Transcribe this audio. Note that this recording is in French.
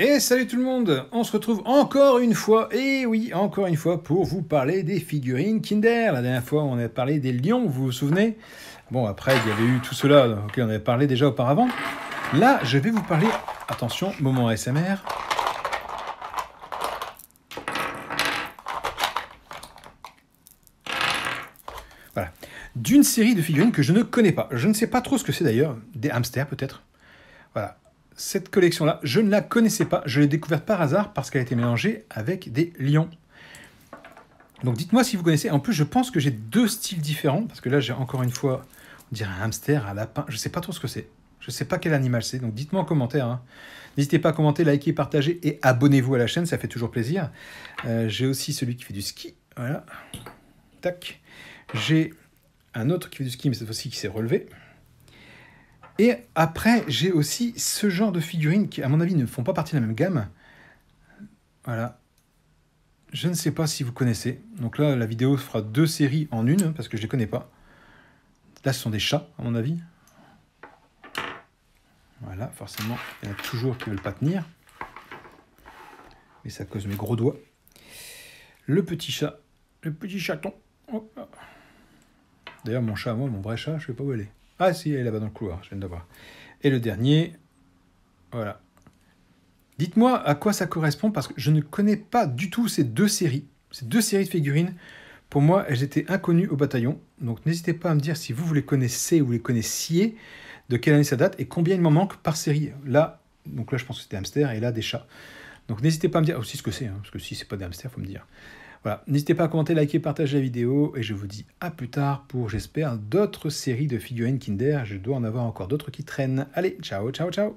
Et salut tout le monde On se retrouve encore une fois, et oui, encore une fois, pour vous parler des figurines Kinder. La dernière fois, on a parlé des lions, vous vous souvenez Bon, après, il y avait eu tout cela, ok, on avait parlé déjà auparavant. Là, je vais vous parler, attention, moment ASMR. Voilà. D'une série de figurines que je ne connais pas. Je ne sais pas trop ce que c'est d'ailleurs. Des hamsters peut-être. Voilà cette collection-là, je ne la connaissais pas. Je l'ai découverte par hasard parce qu'elle a été mélangée avec des lions. Donc dites-moi si vous connaissez. En plus, je pense que j'ai deux styles différents. Parce que là, j'ai encore une fois, on dirait un hamster, un lapin. Je ne sais pas trop ce que c'est. Je ne sais pas quel animal c'est. Donc dites-moi en commentaire. Hein. N'hésitez pas à commenter, liker, partager et abonnez-vous à la chaîne. Ça fait toujours plaisir. Euh, j'ai aussi celui qui fait du ski. Voilà. Tac. J'ai un autre qui fait du ski, mais cette fois-ci qui s'est relevé. Et après, j'ai aussi ce genre de figurines qui, à mon avis, ne font pas partie de la même gamme. Voilà. Je ne sais pas si vous connaissez. Donc là, la vidéo fera deux séries en une, parce que je ne les connais pas. Là, ce sont des chats, à mon avis. Voilà, forcément, il y en a toujours qui ne veulent pas tenir. Mais ça cause mes gros doigts. Le petit chat. Le petit chaton. D'ailleurs, mon chat moi, mon vrai chat, je ne sais pas où elle est. Ah si, elle est là-bas dans le couloir, je viens de voir. Et le dernier, voilà. Dites-moi à quoi ça correspond, parce que je ne connais pas du tout ces deux séries. Ces deux séries de figurines, pour moi, elles étaient inconnues au bataillon. Donc n'hésitez pas à me dire si vous, vous les connaissez ou les connaissiez, de quelle année ça date et combien il m'en manque par série. Là, donc là je pense que c'était hamster et là des chats. Donc n'hésitez pas à me dire aussi ce que c'est, hein, parce que si c'est pas des hamsters, faut me dire. Voilà, n'hésitez pas à commenter, liker, partager la vidéo et je vous dis à plus tard pour, j'espère, d'autres séries de figurines Kinder. Je dois en avoir encore d'autres qui traînent. Allez, ciao, ciao, ciao